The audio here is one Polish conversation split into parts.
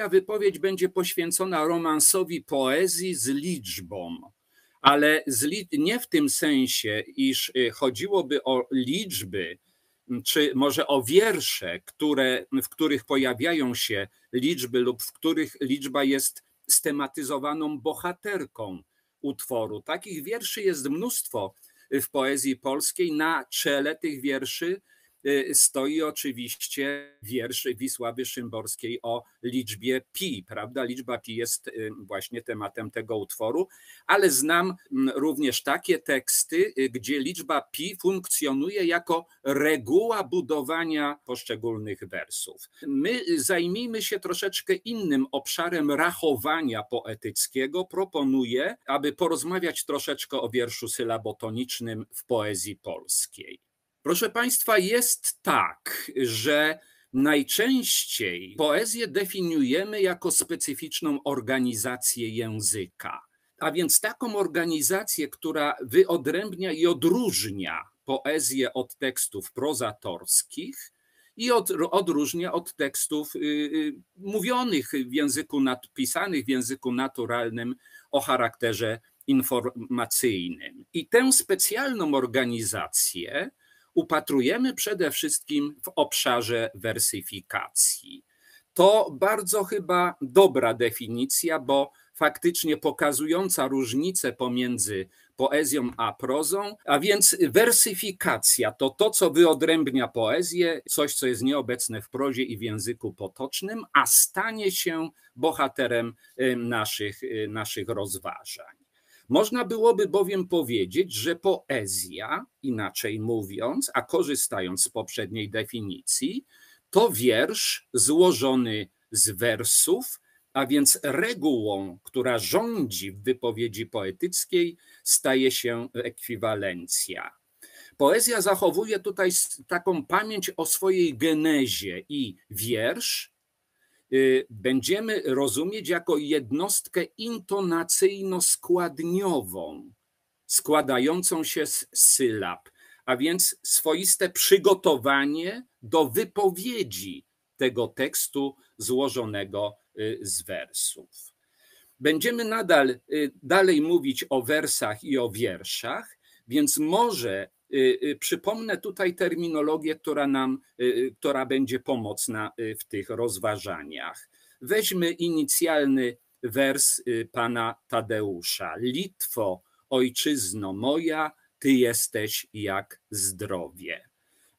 moja wypowiedź będzie poświęcona romansowi poezji z liczbą, ale nie w tym sensie, iż y, chodziłoby o liczby, czy może o wiersze, które, w których pojawiają się liczby lub w których liczba jest stematyzowaną bohaterką utworu. Takich wierszy jest mnóstwo w poezji polskiej. Na czele tych wierszy Y, stoi oczywiście wiersz Wisławy Szymborskiej o liczbie pi, prawda? Liczba pi jest y, właśnie tematem tego utworu, ale znam mm, również takie teksty, y, gdzie liczba pi funkcjonuje jako reguła budowania poszczególnych wersów. My zajmijmy się troszeczkę innym obszarem rachowania poetyckiego. Proponuję, aby porozmawiać troszeczkę o wierszu sylabotonicznym w poezji polskiej. Proszę Państwa, jest tak, że najczęściej poezję definiujemy jako specyficzną organizację języka, a więc taką organizację, która wyodrębnia i odróżnia poezję od tekstów prozatorskich i od, odróżnia od tekstów y, y, mówionych w języku, pisanych w języku naturalnym o charakterze informacyjnym. I tę specjalną organizację upatrujemy przede wszystkim w obszarze wersyfikacji. To bardzo chyba dobra definicja, bo faktycznie pokazująca różnicę pomiędzy poezją a prozą, a więc wersyfikacja to to, co wyodrębnia poezję, coś, co jest nieobecne w prozie i w języku potocznym, a stanie się bohaterem y, naszych, y, naszych rozważań. Można byłoby bowiem powiedzieć, że poezja, inaczej mówiąc, a korzystając z poprzedniej definicji, to wiersz złożony z wersów, a więc regułą, która rządzi w wypowiedzi poetyckiej, staje się ekwiwalencja. Poezja zachowuje tutaj taką pamięć o swojej genezie i wiersz Y, będziemy rozumieć jako jednostkę intonacyjno-składniową, składającą się z sylab, a więc swoiste przygotowanie do wypowiedzi tego tekstu złożonego y, z wersów. Będziemy nadal y, dalej mówić o wersach i o wierszach, więc może Y, y, przypomnę tutaj terminologię, która nam, y, która będzie pomocna w tych rozważaniach. Weźmy inicjalny wers pana Tadeusza. Litwo, ojczyzno moja, ty jesteś jak zdrowie.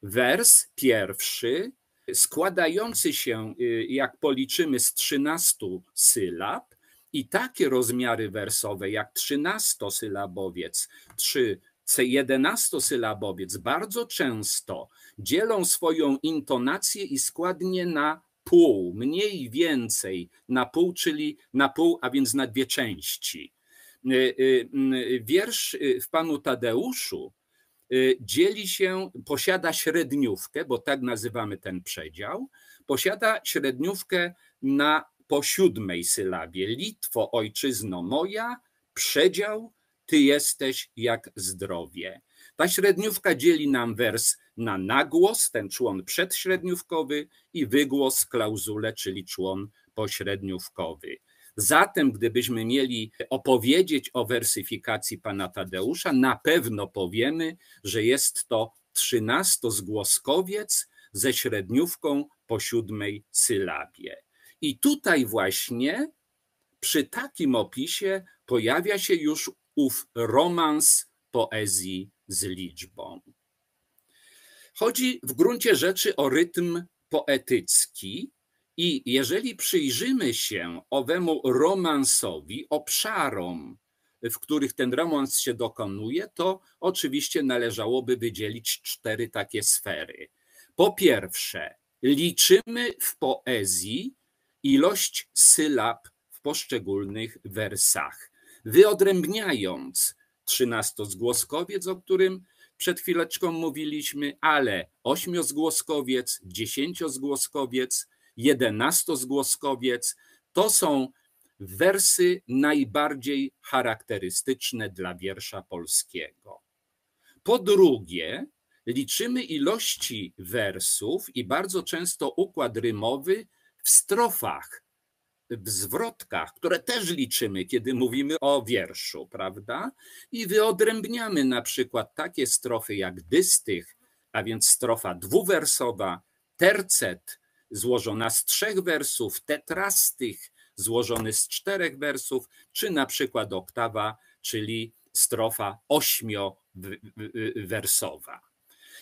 Wers pierwszy, składający się, jak policzymy, z 13 sylab, i takie rozmiary wersowe jak trzynastosylabowiec, trzy jedenastosylabowiec bardzo często dzielą swoją intonację i składnie na pół, mniej więcej na pół, czyli na pół, a więc na dwie części. Y, y, y, wiersz w Panu Tadeuszu dzieli się, posiada średniówkę, bo tak nazywamy ten przedział, posiada średniówkę na po siódmej sylabie. Litwo, ojczyzno moja, przedział ty jesteś jak zdrowie. Ta średniówka dzieli nam wers na nagłos, ten człon przedśredniówkowy, i wygłos, klauzulę, czyli człon pośredniówkowy. Zatem, gdybyśmy mieli opowiedzieć o wersyfikacji pana Tadeusza, na pewno powiemy, że jest to trzynastozgłoskowiec ze średniówką po siódmej sylabie. I tutaj właśnie przy takim opisie pojawia się już ów romans poezji z liczbą. Chodzi w gruncie rzeczy o rytm poetycki, i jeżeli przyjrzymy się owemu romansowi, obszarom, w których ten romans się dokonuje, to oczywiście należałoby wydzielić cztery takie sfery. Po pierwsze, liczymy w poezji ilość sylab w poszczególnych wersach wyodrębniając 13 zgłoskowiec, o którym przed chwileczką mówiliśmy, ale 8 zgłoskowiec, 10 zgłoskowiec, 11 zgłoskowiec to są wersy najbardziej charakterystyczne dla wiersza polskiego. Po drugie, liczymy ilości wersów i bardzo często układ rymowy w strofach w zwrotkach, które też liczymy, kiedy mówimy o wierszu, prawda? I wyodrębniamy na przykład takie strofy jak dystych, a więc strofa dwuwersowa, tercet złożona z trzech wersów, tetrastych złożony z czterech wersów, czy na przykład oktawa, czyli strofa ośmiowersowa.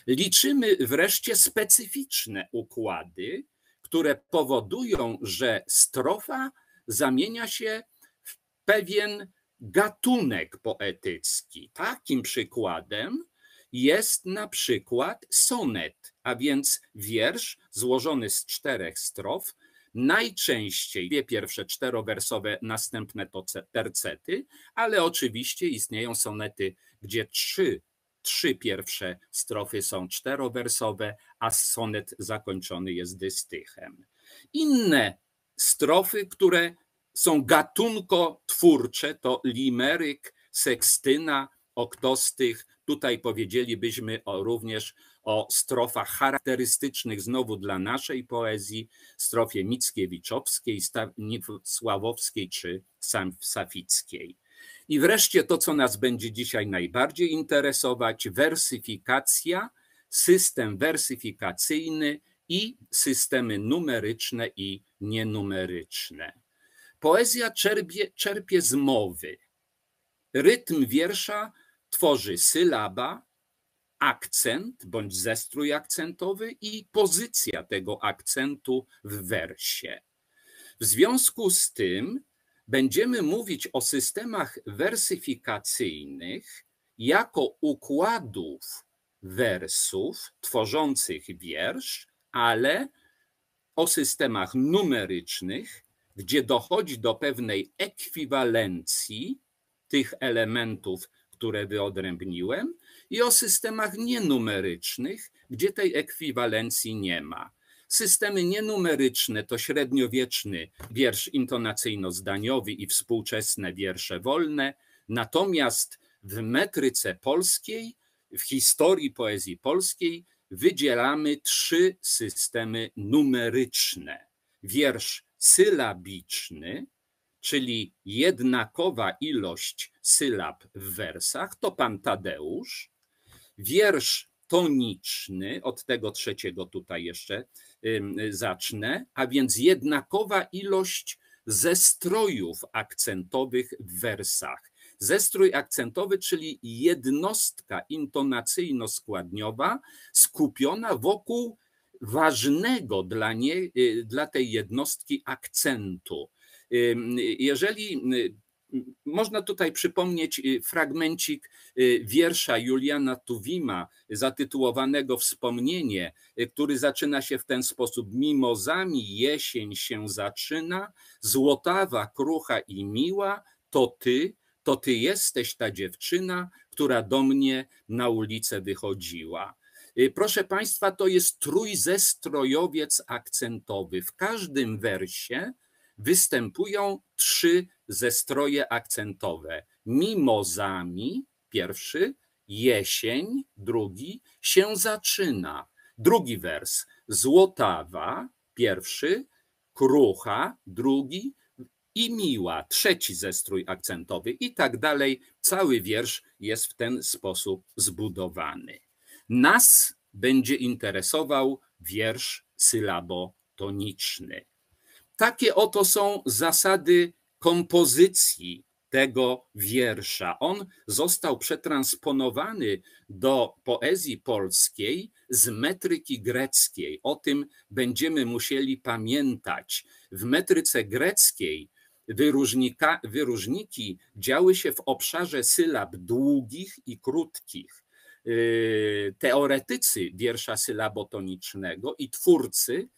Liczymy wreszcie specyficzne układy, które powodują, że strofa zamienia się w pewien gatunek poetycki. Takim przykładem jest na przykład sonet, a więc wiersz złożony z czterech strof, najczęściej dwie pierwsze czterowersowe, następne to tercety, ale oczywiście istnieją sonety, gdzie trzy Trzy pierwsze strofy są czterowersowe, a sonet zakończony jest dystychem. Inne strofy, które są gatunkotwórcze, to limeryk, sekstyna, oktostych. Tutaj powiedzielibyśmy o, również o strofach charakterystycznych znowu dla naszej poezji, strofie Mickiewiczowskiej, Stanisławowskiej czy Safickiej. I wreszcie to, co nas będzie dzisiaj najbardziej interesować, wersyfikacja, system wersyfikacyjny i systemy numeryczne i nienumeryczne. Poezja czerpie, czerpie z mowy. Rytm wiersza tworzy sylaba, akcent bądź zestrój akcentowy i pozycja tego akcentu w wersie. W związku z tym będziemy mówić o systemach wersyfikacyjnych jako układów wersów tworzących wiersz, ale o systemach numerycznych, gdzie dochodzi do pewnej ekwiwalencji tych elementów, które wyodrębniłem, i o systemach nienumerycznych, gdzie tej ekwiwalencji nie ma. Systemy nienumeryczne to średniowieczny wiersz intonacyjno-zdaniowy i współczesne wiersze wolne, natomiast w metryce polskiej, w historii poezji polskiej wydzielamy trzy systemy numeryczne. Wiersz sylabiczny, czyli jednakowa ilość sylab w wersach, to pan Tadeusz. Wiersz toniczny, od tego trzeciego tutaj jeszcze zacznę, a więc jednakowa ilość zestrojów akcentowych w wersach. Zestrój akcentowy, czyli jednostka intonacyjno-składniowa skupiona wokół ważnego dla, nie, y, dla tej jednostki akcentu. Jeżeli y, można tutaj przypomnieć y, fragmencik y, wiersza Juliana Tuwima zatytułowanego Wspomnienie, y, który zaczyna się w ten sposób: Mimozami jesień się zaczyna, złotawa, krucha i miła, to ty, to ty jesteś ta dziewczyna, która do mnie na ulicę wychodziła. Proszę Państwa, to jest trójzestrojowiec akcentowy. W każdym wersie występują trzy zestroje akcentowe. Mimozami, pierwszy, jesień, drugi, się zaczyna. Drugi wers, złotawa, pierwszy, krucha, drugi i miła, trzeci zestrój akcentowy i tak dalej. Cały wiersz jest w ten sposób zbudowany. Nas będzie interesował wiersz sylabotoniczny. Takie oto są zasady kompozycji tego wiersza. On został przetransponowany do poezji polskiej z metryki greckiej. O tym będziemy musieli pamiętać. W metryce greckiej wyróżniki działy się w obszarze sylab długich i krótkich. Yy, teoretycy wiersza sylabotonicznego i twórcy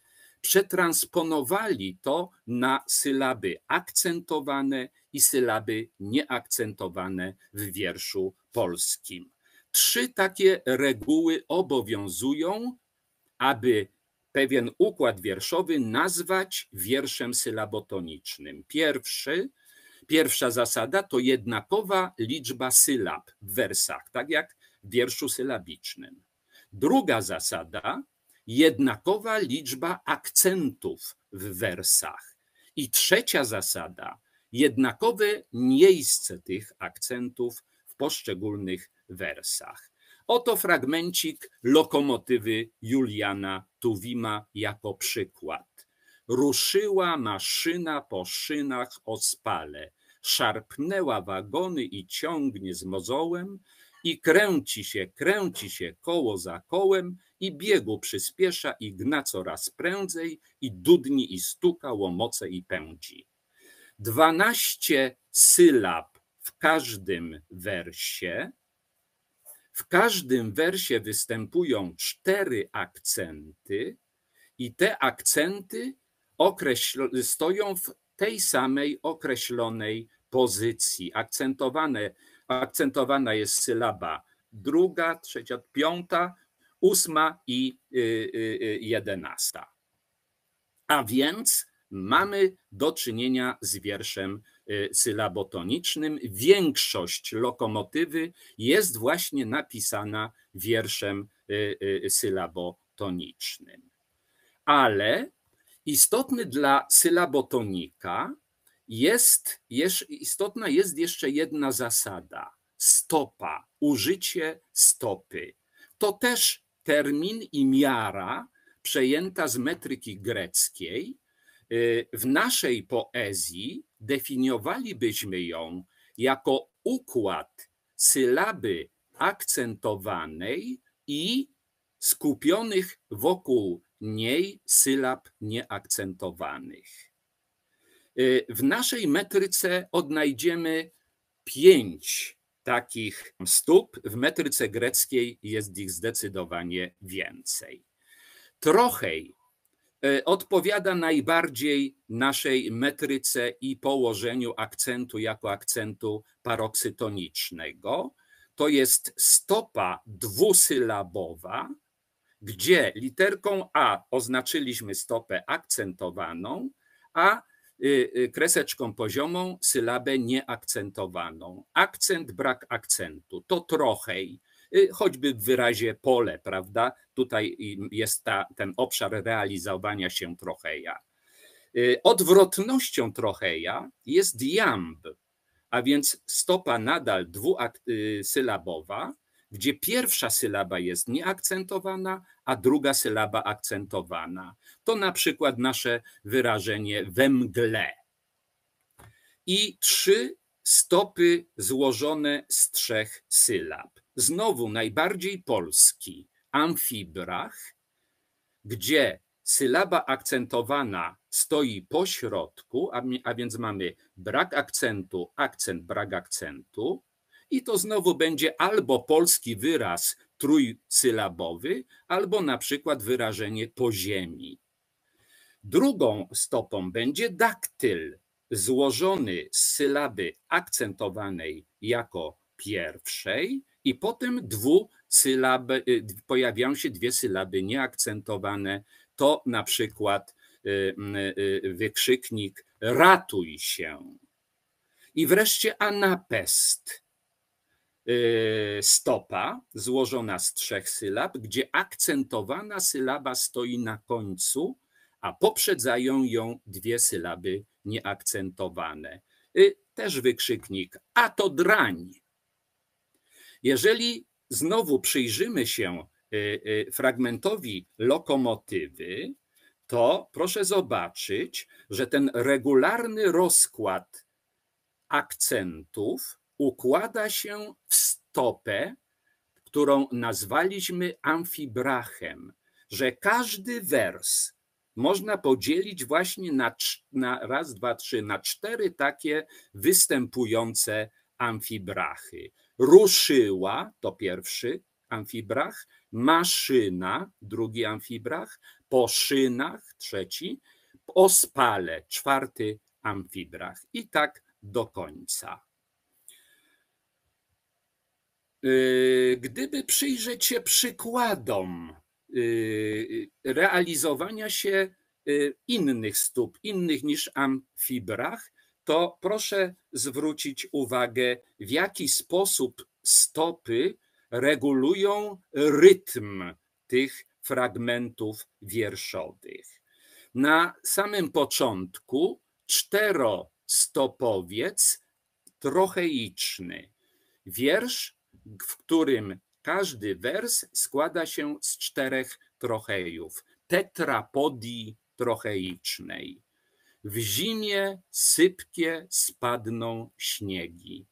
przetransponowali to na sylaby akcentowane i sylaby nieakcentowane w wierszu polskim. Trzy takie reguły obowiązują, aby pewien układ wierszowy nazwać wierszem sylabotonicznym. Pierwszy, pierwsza zasada to jednakowa liczba sylab w wersach, tak jak w wierszu sylabicznym. Druga zasada jednakowa liczba akcentów w wersach. I trzecia zasada, jednakowe miejsce tych akcentów w poszczególnych wersach. Oto fragmencik lokomotywy Juliana Tuwima jako przykład. Ruszyła maszyna po szynach o spale, szarpnęła wagony i ciągnie z mozołem, i kręci się, kręci się koło za kołem, i biegu przyspiesza i gna coraz prędzej, i dudni i stuka, łomoce i pędzi. Dwanaście sylab w każdym wersie. W każdym wersie występują cztery akcenty, i te akcenty stoją w tej samej określonej pozycji, akcentowane akcentowana jest sylaba druga, trzecia, piąta, ósma i y, y, y, jedenasta. A więc mamy do czynienia z wierszem sylabotonicznym. Większość lokomotywy jest właśnie napisana wierszem sylabotonicznym. Ale istotny dla sylabotonika jest, jest istotna jest jeszcze jedna zasada: stopa, użycie stopy. To też termin i miara przejęta z metryki greckiej. Y, w naszej poezji definiowalibyśmy ją jako układ sylaby akcentowanej i skupionych wokół niej sylab nieakcentowanych. Y, w naszej metryce odnajdziemy pięć takich stóp. W metryce greckiej jest ich zdecydowanie więcej. Trochej y, odpowiada najbardziej naszej metryce i położeniu akcentu jako akcentu paroksytonicznego. To jest stopa dwusylabowa, gdzie literką A oznaczyliśmy stopę akcentowaną, a Y, y, kreseczką poziomą sylabę nieakcentowaną. Akcent, brak akcentu, to trochej, y, choćby w wyrazie pole, prawda? Tutaj jest ta, ten obszar realizowania się trocheja. Odwrotnością trocheja jest jamb, a więc stopa nadal dwusylabowa, gdzie pierwsza sylaba jest nieakcentowana, a druga sylaba akcentowana. To na przykład nasze wyrażenie we mgle. I trzy stopy złożone z trzech sylab. Znowu najbardziej polski amfibrach, gdzie sylaba akcentowana stoi po środku, a, a więc mamy brak akcentu, akcent, brak akcentu, i to znowu będzie albo polski wyraz trójsylabowy, albo na przykład wyrażenie poziemi. Drugą stopą będzie daktyl, złożony z sylaby akcentowanej jako pierwszej i potem dwu sylaby, y, pojawiają się dwie sylaby nieakcentowane. To na przykład y, y, wykrzyknik ratuj się. I wreszcie anapest, Y, stopa złożona z trzech sylab, gdzie akcentowana sylaba stoi na końcu, a poprzedzają ją dwie sylaby nieakcentowane. Y, też wykrzyknik, a to drań. Jeżeli znowu przyjrzymy się y, fragmentowi lokomotywy, to proszę zobaczyć, że ten regularny rozkład akcentów układa się w stopę, którą nazwaliśmy amfibrachem, że każdy wers można podzielić właśnie na, na raz, dwa, trzy, na cztery takie występujące amfibrachy. Ruszyła to pierwszy amfibrach, maszyna drugi amfibrach, po szynach trzeci, ospale spale czwarty amfibrach i tak do końca. Y, gdyby przyjrzeć się przykładom y, realizowania się y, innych stóp, innych niż amfibrach, to proszę zwrócić uwagę, w jaki sposób stopy regulują rytm tych fragmentów wierszowych. Na samym początku czterostopowiec trocheiczny. Wiersz w którym każdy wers składa się z czterech trochejów, tetrapodii trocheicznej. W zimie sypkie spadną śniegi.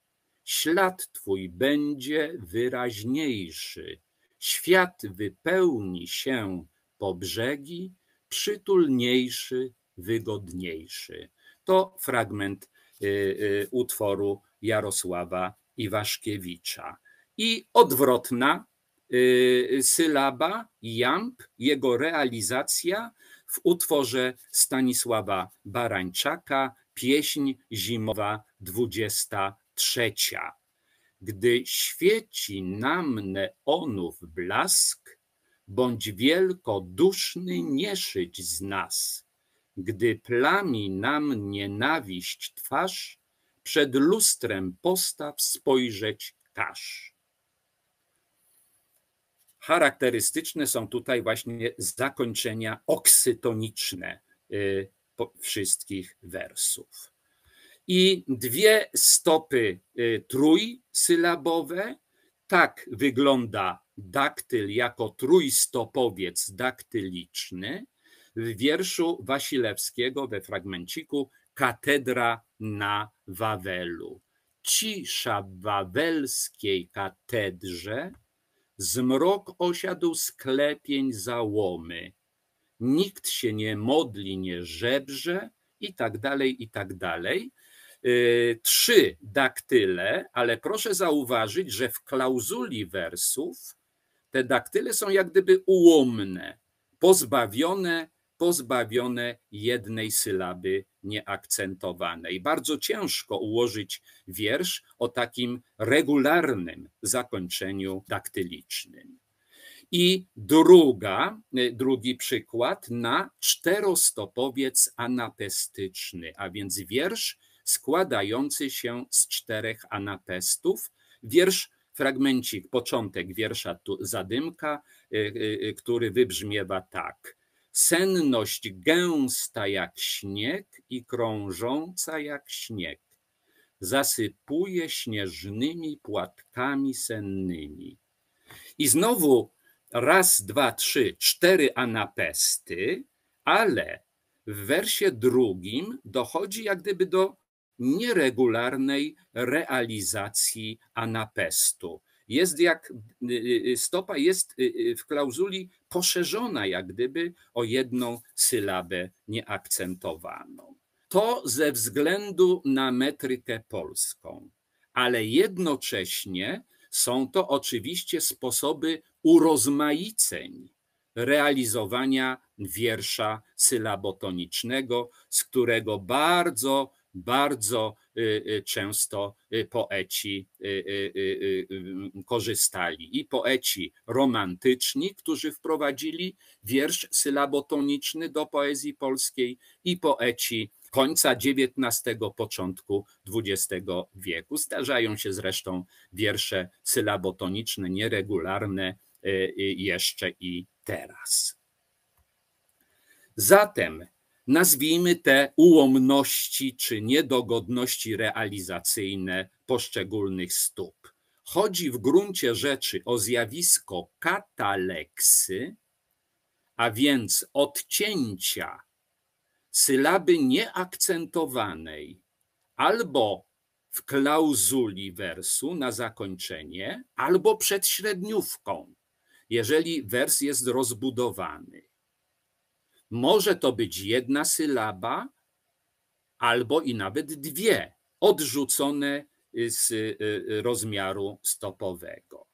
Ślad twój będzie wyraźniejszy. Świat wypełni się po brzegi, przytulniejszy, wygodniejszy. To fragment y, y, utworu Jarosława Iwaszkiewicza i odwrotna y, sylaba "jamp" jego realizacja w utworze Stanisława Barańczaka, pieśń zimowa 23. Gdy świeci nam neonów blask, bądź wielkoduszny nie z nas. Gdy plami nam nienawiść twarz, przed lustrem postaw spojrzeć każ. Charakterystyczne są tutaj właśnie zakończenia oksytoniczne y, wszystkich wersów. I dwie stopy y, trójsylabowe. Tak wygląda daktyl jako trójstopowiec daktyliczny w wierszu Wasilewskiego we fragmenciku Katedra na Wawelu. Cisza w wawelskiej katedrze Zmrok osiadł sklepień załomy. Nikt się nie modli, nie żebrze i tak dalej, i tak dalej. Y, trzy daktyle, ale proszę zauważyć, że w klauzuli wersów te daktyle są jak gdyby ułomne, pozbawione pozbawione jednej sylaby nieakcentowanej. Bardzo ciężko ułożyć wiersz o takim regularnym zakończeniu daktylicznym. I druga, y, drugi przykład na czterostopowiec anapestyczny, a więc wiersz składający się z czterech anapestów. Wiersz, fragmencik, początek wiersza tu Zadymka, y, y, który wybrzmiewa tak senność gęsta jak śnieg i krążąca jak śnieg, zasypuje śnieżnymi płatkami sennymi. I znowu raz, dwa, trzy, cztery anapesty, ale w wersie drugim dochodzi jak gdyby do nieregularnej realizacji anapestu jest jak y, y, y, stopa jest w klauzuli poszerzona jak gdyby o jedną sylabę nieakcentowaną. To ze względu na metrykę polską, ale jednocześnie są to oczywiście sposoby urozmaiceń realizowania wiersza sylabotonicznego, z którego bardzo bardzo y, y, często y, poeci korzystali. I poeci romantyczni, którzy wprowadzili wiersz sylabotoniczny do poezji polskiej, i poeci końca XIX, początku XX wieku. Zdarzają się zresztą wiersze sylabotoniczne, nieregularne jeszcze i teraz. Zatem nazwijmy te ułomności czy niedogodności realizacyjne poszczególnych stóp. Chodzi w gruncie rzeczy o zjawisko kataleksy, a więc odcięcia sylaby nieakcentowanej albo w klauzuli wersu na zakończenie, albo przed średniówką, jeżeli wers jest rozbudowany. Może to być jedna sylaba, albo i nawet dwie, odrzucone y, z y, y, rozmiaru stopowego.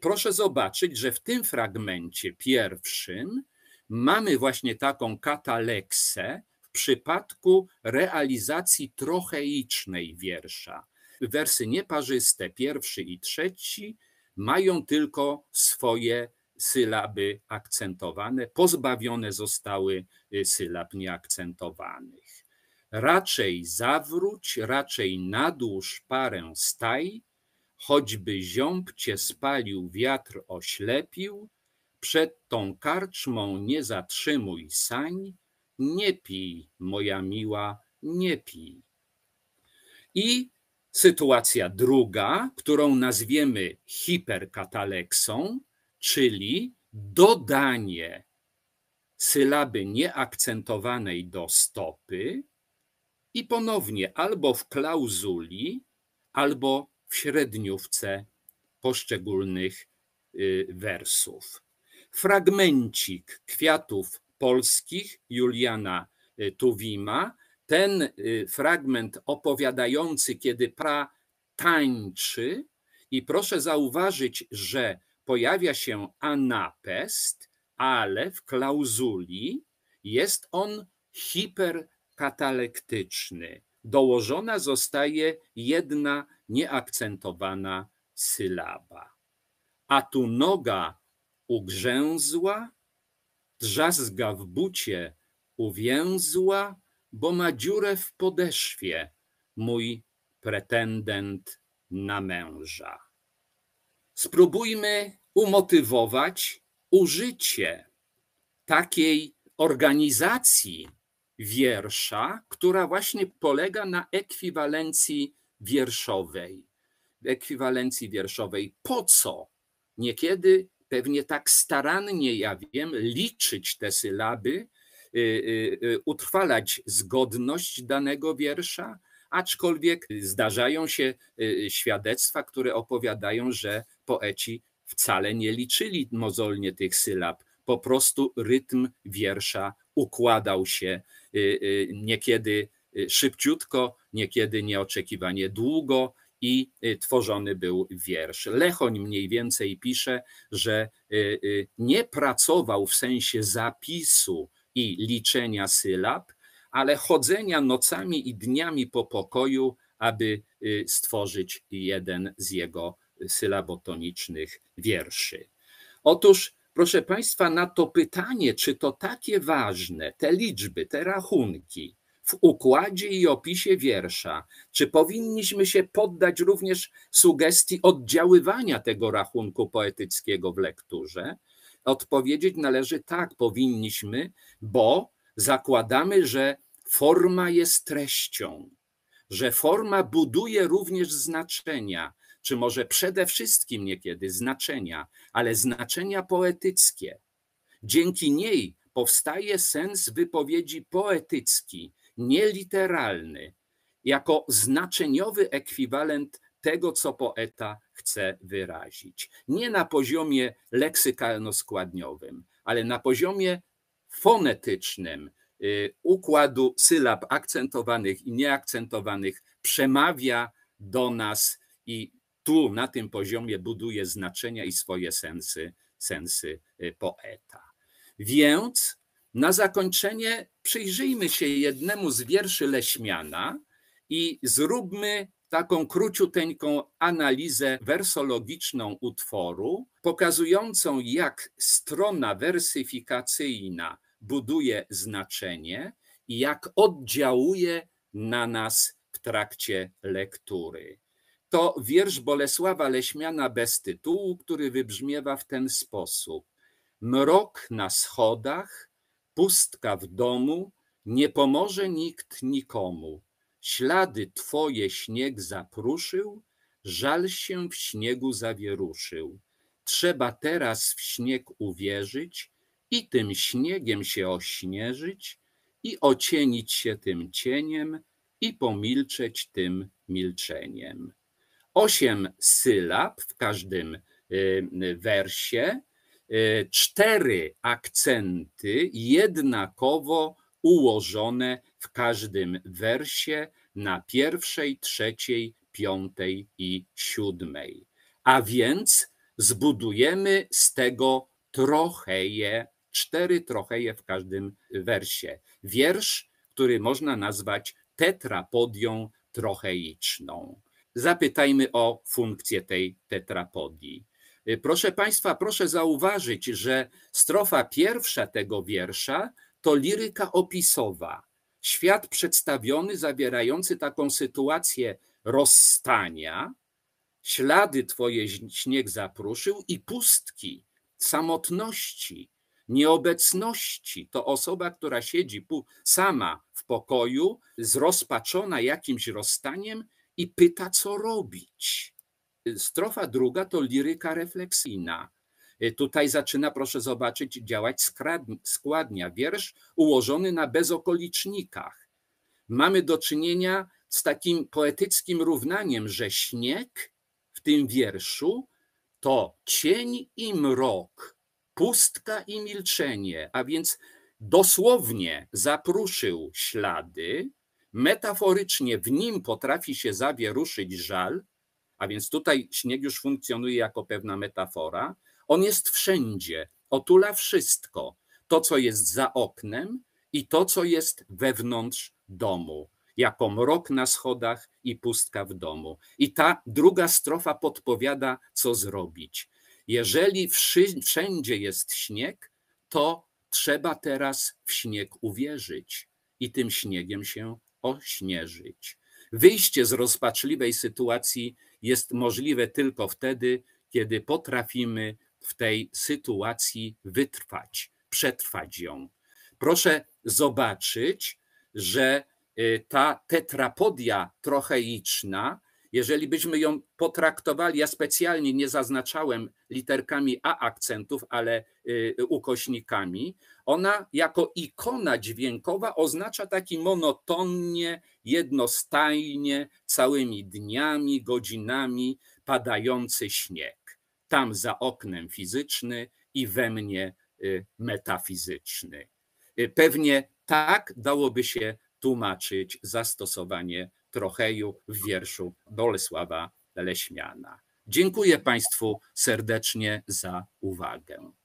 Proszę zobaczyć, że w tym fragmencie pierwszym mamy właśnie taką kataleksę w przypadku realizacji trocheicznej wiersza. Wersy nieparzyste, pierwszy i trzeci, mają tylko swoje sylaby akcentowane, pozbawione zostały y, sylab nieakcentowanych. Raczej zawróć, raczej nadłóż parę staj, choćby ziąb cię spalił, wiatr oślepił, przed tą karczmą nie zatrzymuj sań, nie pij, moja miła, nie pij. I sytuacja druga, którą nazwiemy hiperkataleksą, czyli dodanie sylaby nieakcentowanej do stopy i ponownie albo w klauzuli, albo w średniówce poszczególnych y, wersów. Fragmencik kwiatów polskich Juliana y, Tuwima, ten y, fragment opowiadający, kiedy pra tańczy, i proszę zauważyć, że pojawia się anapest, ale w klauzuli jest on hiperkatalektyczny. Dołożona zostaje jedna nieakcentowana sylaba. A tu noga ugrzęzła, drzazga w bucie uwięzła, bo ma dziurę w podeszwie, mój pretendent na męża. Spróbujmy umotywować użycie takiej organizacji wiersza, która właśnie polega na ekwiwalencji wierszowej. Ekwiwalencji wierszowej. Po co? Niekiedy pewnie tak starannie, ja wiem, liczyć te sylaby, y, y, y, utrwalać zgodność danego wiersza, aczkolwiek zdarzają się świadectwa, które opowiadają, że poeci wcale nie liczyli mozolnie tych sylab, po prostu rytm wiersza układał się y, y, niekiedy y, szybciutko, niekiedy nieoczekiwanie długo i tworzony był wiersz. Lechoń mniej więcej pisze, że nie pracował w sensie zapisu i liczenia sylab, ale chodzenia nocami i dniami po pokoju, aby stworzyć jeden z jego sylabotonicznych wierszy. Otóż, proszę Państwa, na to pytanie, czy to takie ważne, te liczby, te rachunki w układzie i opisie wiersza, czy powinniśmy się poddać również sugestii oddziaływania tego rachunku poetyckiego w lekturze? Odpowiedzieć należy tak, powinniśmy, bo zakładamy, że forma jest treścią, że forma buduje również znaczenia, czy może przede wszystkim niekiedy znaczenia, ale znaczenia poetyckie. Dzięki niej powstaje sens wypowiedzi poetycki, nieliteralny, jako znaczeniowy ekwiwalent tego, co poeta chce wyrazić. Nie na poziomie leksykalno-składniowym, ale na poziomie fonetycznym, y, układu sylab akcentowanych i nieakcentowanych przemawia do nas i tu na tym poziomie buduje znaczenia i swoje sensy, sensy y, poeta. Więc na zakończenie przyjrzyjmy się jednemu z wierszy Leśmiana i zróbmy taką króciuteńką analizę wersologiczną utworu, pokazującą jak strona wersyfikacyjna buduje znaczenie i jak oddziałuje na nas w trakcie lektury to wiersz Bolesława Leśmiana bez tytułu, który wybrzmiewa w ten sposób. Mrok na schodach, pustka w domu, nie pomoże nikt nikomu. Ślady twoje śnieg zapruszył, żal się w śniegu zawieruszył. Trzeba teraz w śnieg uwierzyć i tym śniegiem się ośnieżyć i ocienić się tym cieniem i pomilczeć tym milczeniem osiem sylab w każdym y, y, wersie, y, cztery akcenty jednakowo ułożone w każdym wersie na pierwszej, trzeciej, piątej i siódmej. A więc zbudujemy z tego trocheje, cztery trocheje w każdym wersie. Wiersz, który można nazwać tetrapodią trocheiczną zapytajmy o funkcję tej tetrapodii. Y, proszę Państwa, proszę zauważyć, że strofa pierwsza tego wiersza to liryka opisowa. Świat przedstawiony, zawierający taką sytuację rozstania, ślady twoje śnieg zapruszył i pustki, samotności, nieobecności. To osoba, która siedzi sama w pokoju, zrozpaczona jakimś rozstaniem i pyta, co robić. Strofa druga to liryka refleksyjna. Tutaj zaczyna, proszę zobaczyć, działać składnia, wiersz ułożony na bezokolicznikach. Mamy do czynienia z takim poetyckim równaniem, że śnieg w tym wierszu to cień i mrok, pustka i milczenie, a więc dosłownie zapruszył ślady, Metaforycznie w nim potrafi się zawieruszyć żal, a więc tutaj śnieg już funkcjonuje jako pewna metafora. On jest wszędzie, otula wszystko, to co jest za oknem i to co jest wewnątrz domu, jako mrok na schodach i pustka w domu. I ta druga strofa podpowiada, co zrobić. Jeżeli wszędzie jest śnieg, to trzeba teraz w śnieg uwierzyć i tym śniegiem się ośnieżyć. Wyjście z rozpaczliwej sytuacji jest możliwe tylko wtedy, kiedy potrafimy w tej sytuacji wytrwać, przetrwać ją. Proszę zobaczyć, że y, ta tetrapodia trocheiczna jeżeli byśmy ją potraktowali, ja specjalnie nie zaznaczałem literkami A akcentów, ale y, y, ukośnikami, ona jako ikona dźwiękowa oznacza taki monotonnie, jednostajnie, całymi dniami, godzinami padający śnieg. Tam za oknem fizyczny i we mnie y, metafizyczny. Pewnie tak dałoby się tłumaczyć zastosowanie trocheju w wierszu Bolesława Leśmiana. Dziękuję Państwu serdecznie za uwagę.